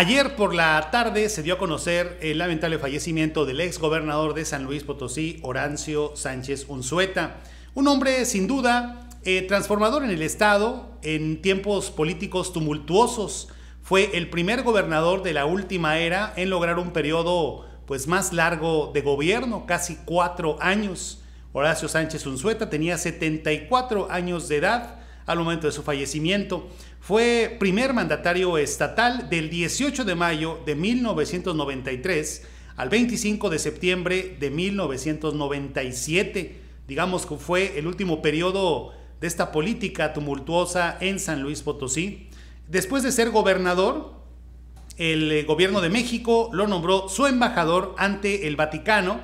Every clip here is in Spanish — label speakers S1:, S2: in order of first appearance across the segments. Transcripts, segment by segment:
S1: Ayer por la tarde se dio a conocer el lamentable fallecimiento del ex gobernador de San Luis Potosí, Horacio Sánchez Unzueta. Un hombre sin duda eh, transformador en el Estado en tiempos políticos tumultuosos. Fue el primer gobernador de la última era en lograr un periodo pues, más largo de gobierno, casi cuatro años. Horacio Sánchez Unzueta tenía 74 años de edad al momento de su fallecimiento. Fue primer mandatario estatal del 18 de mayo de 1993 al 25 de septiembre de 1997. Digamos que fue el último periodo de esta política tumultuosa en San Luis Potosí. Después de ser gobernador, el eh, gobierno de México lo nombró su embajador ante el Vaticano,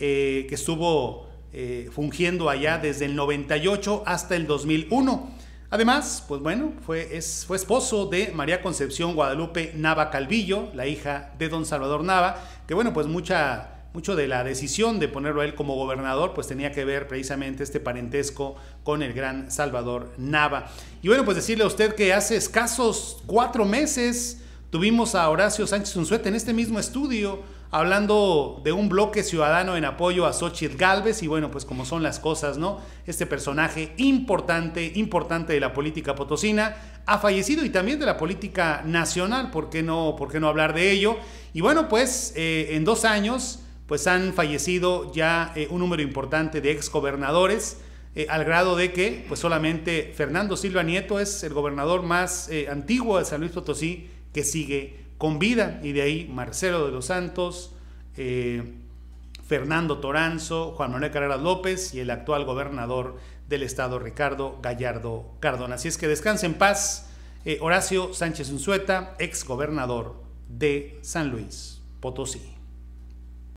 S1: eh, que estuvo eh, fungiendo allá desde el 98 hasta el 2001. Además, pues bueno, fue, es, esposo de María Concepción Guadalupe Nava Calvillo, la hija de don Salvador Nava, que bueno, pues mucha mucho de la decisión de ponerlo a él como gobernador, pues tenía que ver precisamente este parentesco con el gran Salvador Nava. Y bueno, pues decirle a usted que hace escasos cuatro meses tuvimos a Horacio Sánchez Unzuete en este mismo estudio hablando de un bloque ciudadano en apoyo a Xochitl Galvez y bueno, pues como son las cosas, ¿no? Este personaje importante, importante de la política potosina, ha fallecido y también de la política nacional, ¿por qué no, por qué no hablar de ello? Y bueno, pues eh, en dos años, pues han fallecido ya eh, un número importante de exgobernadores, gobernadores eh, al grado de que pues solamente Fernando Silva Nieto es el gobernador más antiguo de San Luis Potosí que sigue con vida, y de ahí Marcelo de los Santos, eh, Fernando Toranzo, Juan Manuel Carreras López y el actual gobernador del estado, Ricardo Gallardo Cardona. Así es que descanse en paz, eh, Horacio Sánchez Unzueta, ex gobernador de San Luis Potosí.